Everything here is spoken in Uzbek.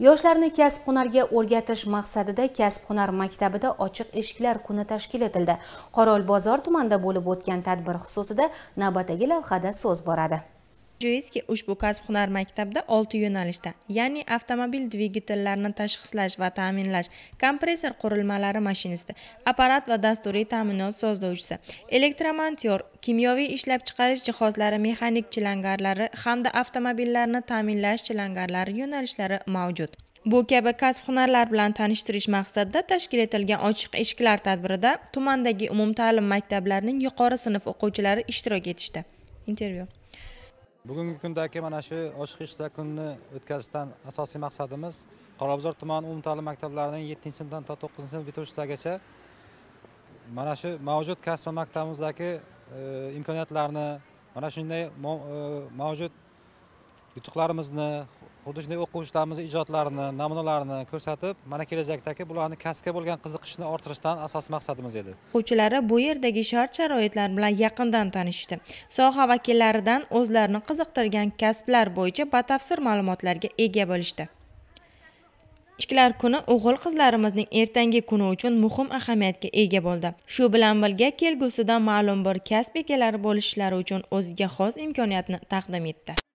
yoshlarni kasb hunarga o'rgatish maqsadida kasb hunar maktabida ochiq eshiklar kuni tashkil etildi bozor tumanida bo'lib o'tgan tadbir xususida navbatdagi lavhada so'z boradi joizki ushbu kasb hunar maktabida 6 yo'nalishda ya'ni avtomobil dvigatellarini tashxislash va ta'minlash kompressor qurilmalari mashinisti apparat va dasturiy ta'minot sozlovchisi elektromontyor kimyoviy ishlab chiqarish jihozlari mexanik chilangarlari hamda avtomobillarni ta'minlash chilangarlari yo'nalishlari mavjud bu kabi kasb hunarlar bilan tanishtirish maqsadida tashkil etilgan ochiq eshiklar tadbirida tumandagi umumta'lim maktablarining yuqori sinf o'quvchilari ishtirok etishdi intervyu bugungi kundagi mana shu ochiq eshiklar kunini o'tkazishdan asosiy maqsadimiz qorovuzor tumani umumta'lim maktablarining yettinchi sinfdan to to'qqizinchi sinf bitiruvchilargacha mana shu mavjud kasb va maktabimizdagi e, imkoniyatlarni mana shunday e, mavjud yutuqlarimizni xuddi shunday o'quvchilarimiz ijodlarini namunalarini ko'rsatib mana kelajakdagi bularni kasbga bo'lgan qiziqishni orttirishdan asosiy maqsadimiz edi o'quvchilari bu yerdagi shart sharoitlar bilan yaqindan tanishdi soha vakillaridan o'zlarini qiziqtirgan kasblar bo'yicha batafsil ma'lumotlarga ega bo'lishdi ishchilar kuni o'g'il qizlarimizning ertangi kuni uchun muhim ahamiyatga ega bo'ldi shu bilan birga kelgusida ma'lum bir kasb egalari bo'lishlari uchun o'ziga xos imkoniyatni taqdim etdi